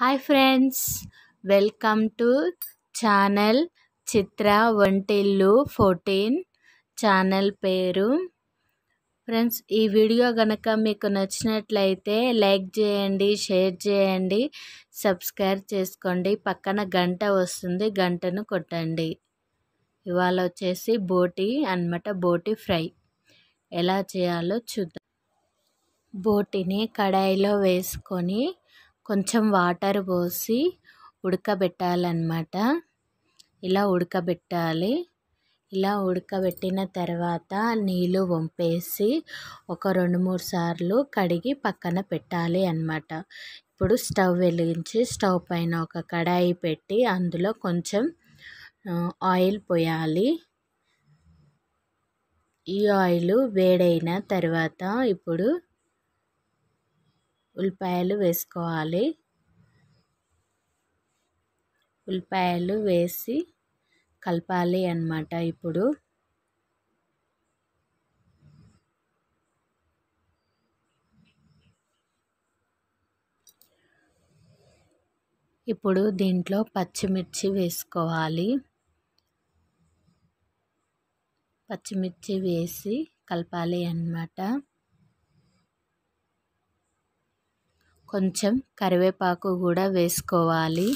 hi friends welcome to channel Chitra Vantillu fourteen channel పేరు friends ఈ video కనుక మీకు నచ్చినట్లయితే లైక్ చేయండి షేర్ చేయండి సబ్స్క్రైబ్ చేసుకోండి పక్కన గంట వస్తుంది గంటను కొట్టండి ఇవాళ వచ్చేసి బోటి అనమాట బోటి ఫ్రై ఎలా చేయాలో చూద్దాం బోటిని కడాయిలో వేసుకొని కొంచెం వాటర్ పోసి ఉడకబెట్టాలన్నమాట ఇలా ఉడకబెట్టాలి ఇలా ఉడకబెట్టిన తర్వాత నీళ్ళు వంపేసి ఒక రెండు మూడు సార్లు కడిగి పక్కన పెట్టాలి అన్నమాట ఇప్పుడు స్టవ్ వెలిగించి స్టవ్ పైన ఒక కడాయి పెట్టి అందులో కొంచెం ఆయిల్ పోయాలి ఈ ఆయిల్ వేడైన తర్వాత ఇప్పుడు ఉల్లిపాయలు వేసుకోవాలి ఉల్లిపాయలు వేసి కలపాలి అన్నమాట ఇప్పుడు ఇప్పుడు దీంట్లో పచ్చిమిర్చి వేసుకోవాలి పచ్చిమిర్చి వేసి కలపాలి అన్నమాట కొంచెం కరివేపాకు కూడా వేసుకోవాలి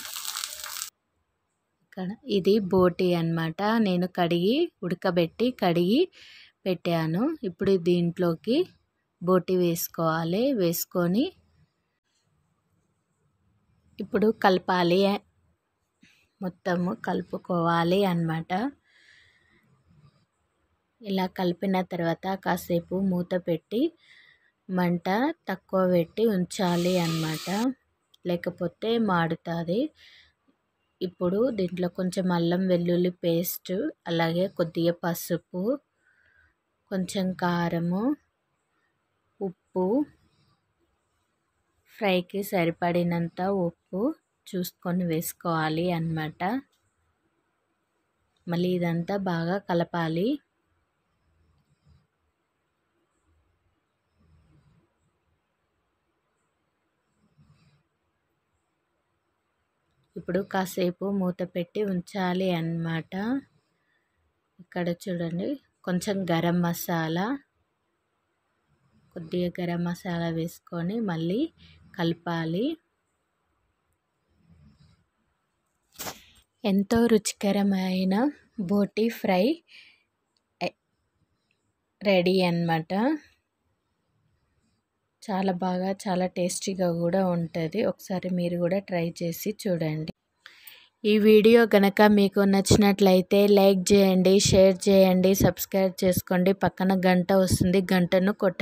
ఇక్కడ ఇది బోటి అనమాట నేను కడిగి ఉడకబెట్టి కడిగి పెట్టాను ఇప్పుడు దీంట్లోకి బోటి వేసుకోవాలి వేసుకొని ఇప్పుడు కలపాలి మొత్తము కలుపుకోవాలి అన్నమాట ఇలా కలిపిన తర్వాత కాసేపు మూత పెట్టి మంట తక్కువ పెట్టి ఉంచాలి అన్నమాట లేకపోతే మాడుతుంది ఇప్పుడు దీంట్లో కొంచెం అల్లం వెల్లుల్లి పేస్ట్ అలాగే కొద్దిగా పసుపు కొంచెం కారము ఉప్పు ఫ్రైకి సరిపడినంత ఉప్పు చూసుకొని వేసుకోవాలి అన్నమాట మళ్ళీ ఇదంతా బాగా కలపాలి ఇప్పుడు కాసేపు మూత పెట్టి ఉంచాలి అన్నమాట ఇక్కడ చూడండి కొంచెం గరం మసాలా కొద్దిగా గరం మసాలా వేసుకొని మళ్ళీ కలపాలి ఎంతో రుచికరమైన బోటి ఫ్రై రెడీ అన్నమాట చాలా బాగా చాలా టేస్టీగా కూడా ఉంటుంది ఒకసారి మీరు కూడా ట్రై చేసి చూడండి ఈ వీడియో కనుక మీకు నచ్చినట్లయితే లైక్ చేయండి షేర్ చేయండి సబ్స్క్రైబ్ చేసుకోండి పక్కన గంట వస్తుంది గంటను కొట్టండి